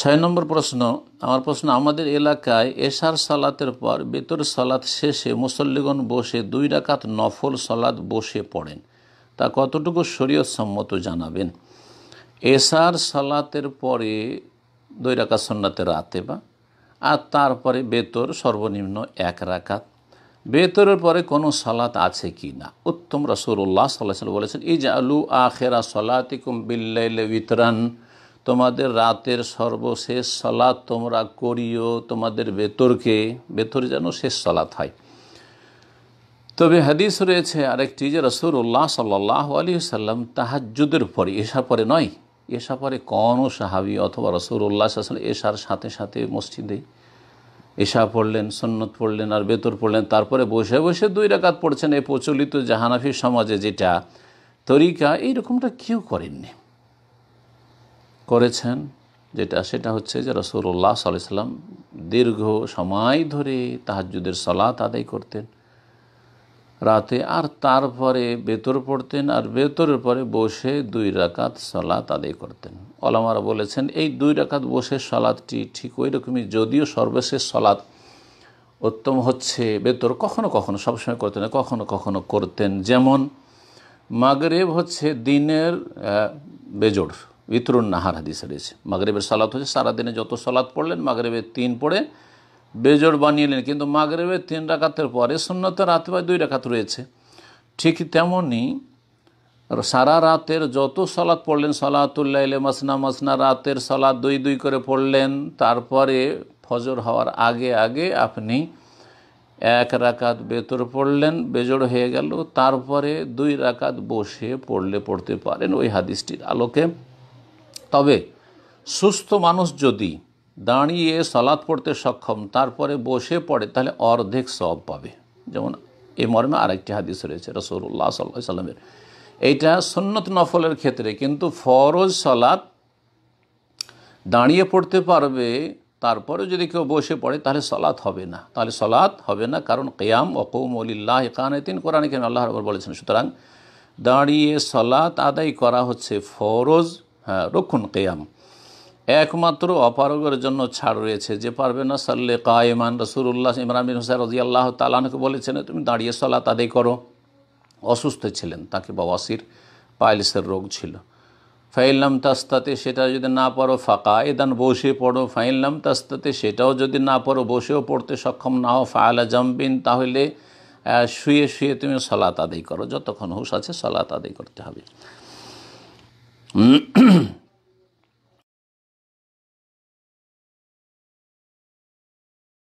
ছয় নম্বর প্রশ্ন আমার প্রশ্ন আমাদের এলাকায় এশার সালাতের পর বেতর সালাত শেষে মুসল্লিগণ বসে দুই রাকাত নফল সালাত বসে পড়েন তা কতটুকু শরীয় সম্মত জানাবেন এশার সালাতের পরে দুই রাকাত সন্ন্যাতে রাতে বা আর তারপরে বেতর সর্বনিম্ন এক রাকাত বেতরের পরে কোনো সালাত আছে কি না উত্তম রসুল্লাহ সাল্লাহ বলেছেন ইজ আলু আখেরা সলাতিকুম বিল্লাইল ইতরান তোমাদের রাতের সর্বশেষ সলাৎ তোমরা করিও তোমাদের বেতরকে বেতর যেন শেষ সলাৎ হয় তবে হাদিস রয়েছে আরেকটি যে উল্লাহ সাল্লাহ আলী সাল্লাম তাহাজুদের পরে এসা পরে নয় এসা পরে কন সাহাবি অথবা রসুর উল্লাহ এসার সাথে সাথে মসজিদে এশা পড়লেন সন্নত পড়লেন আর বেতর পড়লেন তারপরে বসে বসে দুই রাকাত পড়ছেন এই প্রচলিত জাহানাফি সমাজে যেটা তরিকা এইরকমটা কেউ করেননি করেছেন যেটা সেটা হচ্ছে যে রসুল্লাহ সাল্লাহ সাল্লাম দীর্ঘ সময় ধরে তাহাজুদের সলাত আদায় করতেন রাতে আর তারপরে বেতর পড়তেন আর বেতরের পরে বসে দুই রাকাত সলাত আদায় করতেন ওলামারা বলেছেন এই দুই রাকাত বসে সলাদটি ঠিক ওই রকমই যদিও সর্বশেষ সলাদ উত্তম হচ্ছে বেতর কখনো কখনো সবসময় করতেন না কখনো কখনো করতেন যেমন মাগরেব হচ্ছে দিনের বেজোড় ভিতরুন নাহার হাদিসে রয়েছে মাগরেবের সালাত হচ্ছে সারাদিনে যত সালাত পড়লেন মাগরেবের তিন পড়ে বেজোড় বানিয়ে নিলেন কিন্তু মাগরেবের তিন রাখাতের পরে সুন্নতের রাতে বা দুই রাখাত রয়েছে ঠিক তেমনই সারা রাতের যত সলাৎ পড়লেন উল্লাইলে মাসনা মাসনা রাতের সলাদ দুই দুই করে পড়লেন তারপরে ফজর হওয়ার আগে আগে আপনি এক রাকাত বেতর পড়লেন বেজোড় হয়ে গেল তারপরে দুই রাকাত বসে পড়লে পড়তে পারেন ওই হাদিসটির আলোকে তবে সুস্থ মানুষ যদি দাঁড়িয়ে সলাৎ পড়তে সক্ষম তারপরে বসে পড়ে তাহলে অর্ধেক সব পাবে যেমন এ মর্মে আরেকটি হাদিস রয়েছে রসৌল্লা সাল্লা সাল্লামের এইটা সন্নত নফলের ক্ষেত্রে কিন্তু ফরজ সলাৎ দাঁড়িয়ে পড়তে পারবে তারপরে যদি কেউ বসে পড়ে তাহলে সলাৎ হবে না তাহলে সলাৎ হবে না কারণ কেয়াম অকৌমলিল্লাহ কানেতিন কোরআন কেন আল্লাহ বলেছেন সুতরাং দাঁড়িয়ে সলাৎ আদায় করা হচ্ছে ফরজ হ্যাঁ রক্ষণ কেয়াম একমাত্র অপারগের জন্য ছাড় রয়েছে যে পারবে না সাল্লে কায়মান রসুল্লাহ ইমরান বিন হুসাইন রাজি আল্লাহ তালানকে বলেছেন তুমি দাঁড়িয়ে সলা তাদের করো অসুস্থ ছিলেন তাকে বাবাসির পাইলসের রোগ ছিল ফাইলাম তাস্তাতে সেটা যদি না পারো ফাঁকা এদান বসে পড়ো ফাইনলাম তাস্তাতে সেটাও যদি না পারো বসেও পড়তে সক্ষম না হও ফায়লা জাম্পিন তাহলে শুয়ে শুয়ে তুমি সলাত আদায় করো যতক্ষণ হুশ আছে সলাত আদায় করতে হবে 嗯。